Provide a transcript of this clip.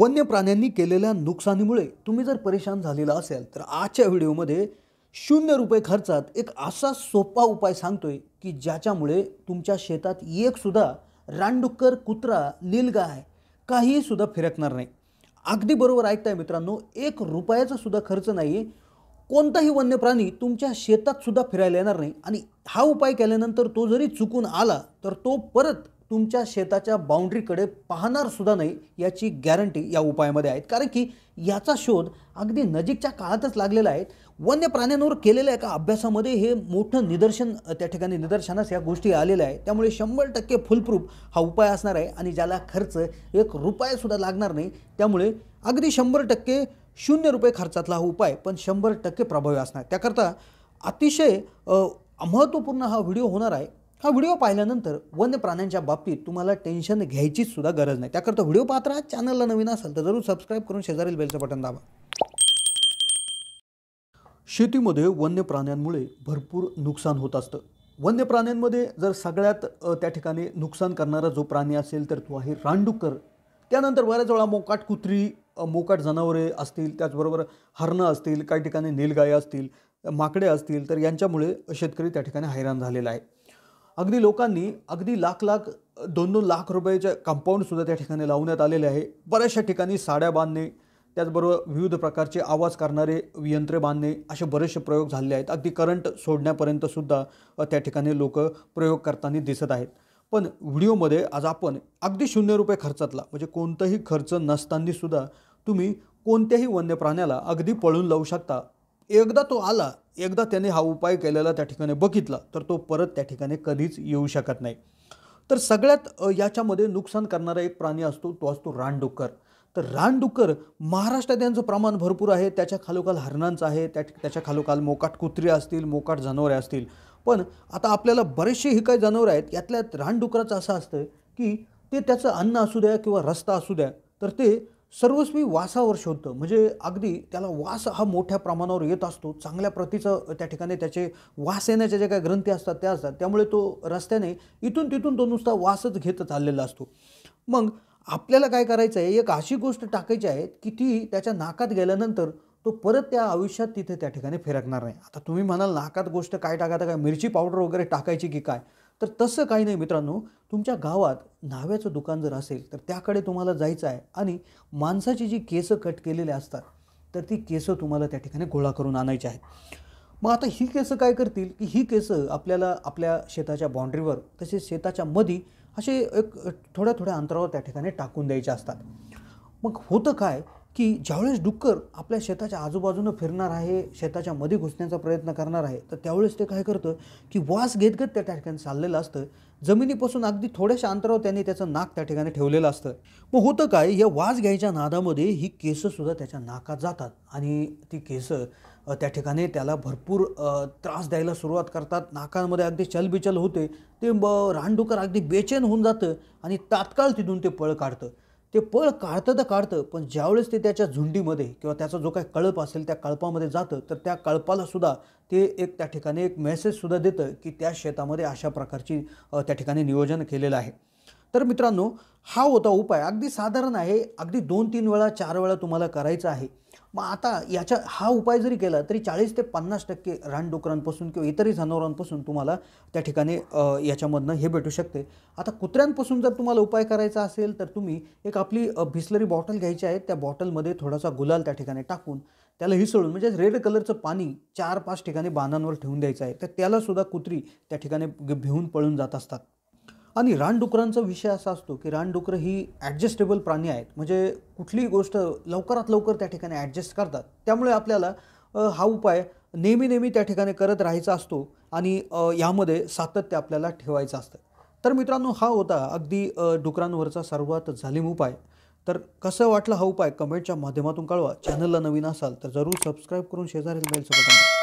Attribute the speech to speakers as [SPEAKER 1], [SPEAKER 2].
[SPEAKER 1] वन्य प्राण्यांनी केलेल्या नुकसानीमुळे तुम्ही जर परेशान झालेला असाल तर आजच्या व्हिडिओमध्ये शून्य रुपये खर्चात एक असा सोपा उपाय सांगतोय की ज्याच्यामुळे तुमच्या शेतात एकसुद्धा रानडुक्कर कुत्रा नीलगाय सुद्धा फिरकणार नाही अगदी बरोबर ऐकताय मित्रांनो एक रुपयाचा सुद्धा खर्च नाही कोणताही वन्य प्राणी तुमच्या शेतातसुद्धा फिरायला येणार नाही आणि हा उपाय केल्यानंतर तो जरी चुकून आला तर तो परत तुमच्या शेताच्या बाउंड्रीकडे पाहणार सुद्धा नाही याची गॅरंटी या उपायामध्ये आहेत कारण की याचा शोध अगदी नजीकच्या काळातच लागलेला आहे वन्य प्राण्यांवर केलेल्या एका अभ्यासामध्ये हे मोठं निदर्शन त्या ठिकाणी निदर्शनास या गोष्टी आलेल्या आहेत त्यामुळे शंभर टक्के फुलप्रूफ हा उपाय असणार आहे आणि ज्याला खर्च एक रुपयासुद्धा लागणार नाही त्यामुळे अगदी शंभर टक्के शून्य रुपये खर्चातला हा उपाय पण शंभर टक्के प्रभावी असणार त्याकरता अतिशय महत्त्वपूर्ण हा व्हिडिओ होणार आहे हा व्हिडिओ पाहिल्यानंतर वन्य प्राण्यांच्या बाबतीत तुम्हाला टेन्शन घ्यायचीच सुद्धा गरज नाही त्याकरता व्हिडिओ पाहत राहा चॅनलला नवीन असाल तर जरूर सबस्क्राईब करून शेजारील बेलचं बटन दाबा शेतीमध्ये वन्य प्राण्यांमुळे भरपूर नुकसान होत असतं वन्य प्राण्यांमध्ये जर सगळ्यात त्या ठिकाणी नुकसान करणारा जो प्राणी असेल तर तो आहे रानडुक्कर त्यानंतर बऱ्याच वेळा मोकाट कुत्री मोकाट जनावरे असतील त्याचबरोबर हरणं असतील काही ठिकाणी नीलगाय असतील माकडे असतील तर यांच्यामुळे शेतकरी त्या ठिकाणी हैराण झालेला आहे अगदी लोकांनी अगदी लाख लाख दोन दोन लाख रुपयाच्या कंपाऊंडसुद्धा त्या ठिकाणी लावण्यात आलेले आहे बऱ्याचशा ठिकाणी साड्या बांधणे त्याचबरोबर विविध प्रकारचे आवाज करणारे यंत्रे बांधणे असे बरेचसे प्रयोग झालेले आहेत अगदी करंट सोडण्यापर्यंतसुद्धा त्या ठिकाणी लोक प्रयोग करताना दिसत आहेत पण व्हिडिओमध्ये आज आपण अगदी शून्य रुपये खर्चातला म्हणजे कोणतंही खर्च नसतानासुद्धा सुद्धा तुम्ही कोणत्याही वन्य प्राण्याला अगदी पळून लावू शकता एकदा तो आला एकदा त्याने हा उपाय केलेला त्या ठिकाणी बघितला तर तो परत त्या ठिकाणी कधीच येऊ शकत नाही तर सगळ्यात याच्यामध्ये नुकसान करणारा एक प्राणी असतो तो असतो रानडुक्कर तर रानडुक्कर महाराष्ट्रात यांचं प्रमाण भरपूर आहे त्याच्या खालोखाल हरणांचं आहे त्या त्याच्या खालोखाल मोकाट कुत्री असतील मोकाट जनावरे असतील पण आता आपल्याला बरेचसे हे काही जनावरं आहेत यातल्यात रानडुकराचं असं असतं की ते त्याचं अन्न असू द्या किंवा रस्ता असू द्या तर ते सर्वस्वी वासावर शोधतं म्हणजे अगदी त्याला वास हा मोठ्या प्रमाणावर येत असतो चांगल्या प्रतीचं त्या ठिकाणी त्याचे वास येण्याच्या ज्या काही ग्रंथी असतात त्या असतात त्यामुळे तो रस्त्याने इथून तिथून तो नुसता वासच घेत चाललेला असतो मग आपल्याला काय करायचं आहे एक अशी गोष्ट टाकायची आहे की ती त्याच्या नाकात गेल्यानंतर तो परत त्या आयुष्यात तिथे त्या ठिकाणी फिरकणार नाही आता तुम्ही म्हणाल नाकात गोष्ट काय टाकायचं काय मिरची पावडर वगैरे टाकायची की काय तर तसं काही नाही मित्रांनो तुमच्या गावात न्हाव्याचं दुकान जर असेल तर त्याकडे तुम्हाला जायचं आहे आणि माणसाची जी केसं कट केलेली असतात तर ती केसं तुम्हाला त्या ठिकाणी गोळा करून आणायची आहेत मग आता ही केसं काय करतील की ही केसं आपल्याला आपल्या शेताच्या बाँड्रीवर तसेच शेताच्या मधी असे एक थोड्या थोड्या अंतरावर त्या ठिकाणी टाकून द्यायचे असतात मग होतं काय की ज्यावेळेस डुक्कर आपल्या शेताच्या आजूबाजूनं फिरणार आहे शेताच्या मध्ये घुसण्याचा प्रयत्न करणार आहे तर त्यावेळेस ते काय करतं की वास घेत घेत त्या ठिकाणी चाललेलं असतं जमिनीपासून अगदी थोड्याशा अंतरावर त्यांनी त्याचं नाक त्या ठिकाणी ठेवलेलं असतं मग होतं काय या वास घ्यायच्या नादामध्ये ही केसंसुद्धा त्याच्या नाकात जातात आणि ती केसं त्या ठिकाणी त्याला भरपूर त्रास द्यायला सुरुवात करतात नाकांमध्ये अगदी चलबिचल होते ते ब रानडुकर अगदी बेचैन होऊन जातं आणि तात्काळ तिथून ते पळ काढतं ते पळ काढतं तर काढतं पण ज्यावेळेस ते त्याच्या झुंडीमध्ये किंवा त्याचा जो काही कळप असेल त्या कळपामध्ये जातं तर त्या कळपालासुद्धा ते एक त्या ठिकाणी एक मेसेजसुद्धा देतं की त्या शेतामध्ये अशा प्रकारची त्या ठिकाणी नियोजन केलेलं आहे तर मित्रांनो हा होता उपाय अगदी साधारण आहे अगदी दोन तीन वेळा चार वेळा तुम्हाला करायचं आहे मग आता याच्या हा उपाय जरी केला तरी चाळीस ते पन्नास टक्के रानडुकरांपासून किंवा इतरही जनावरांपासून तुम्हाला त्या ठिकाणी याच्यामधनं हे भेटू शकते आता कुत्र्यांपासून जर तुम्हाला उपाय करायचा असेल तर तुम्ही एक आपली भिसलरी बॉटल घ्यायची आहे त्या बॉटलमध्ये थोडासा गुलाल त्या ठिकाणी टाकून त्याला हिसळून म्हणजे रेड कलरचं पाणी चार पाच ठिकाणी बांधांवर ठेवून द्यायचं आहे तर त्यालासुद्धा कुत्री त्या ठिकाणी भिवून पळून जात असतात आणि रानडुकरांचा विषय असा असतो की रानडुकरं ही ॲडजस्टेबल प्राणी आहेत म्हणजे कुठलीही गोष्ट लवकरात लवकर त्या ठिकाणी ॲडजस्ट करतात त्यामुळे आपल्याला हा उपाय नेहमी नेहमी त्या ठिकाणी करत राहायचा असतो आणि यामध्ये सातत्य आपल्याला ठेवायचं असतं तर मित्रांनो हा होता अगदी डुकरांवरचा सर्वात झालीम उपाय तर कसं वाटलं हा उपाय कमेंटच्या माध्यमातून कळवा चॅनलला नवीन असाल तर जरूर सबस्क्राईब करून शेजारील मेल बटन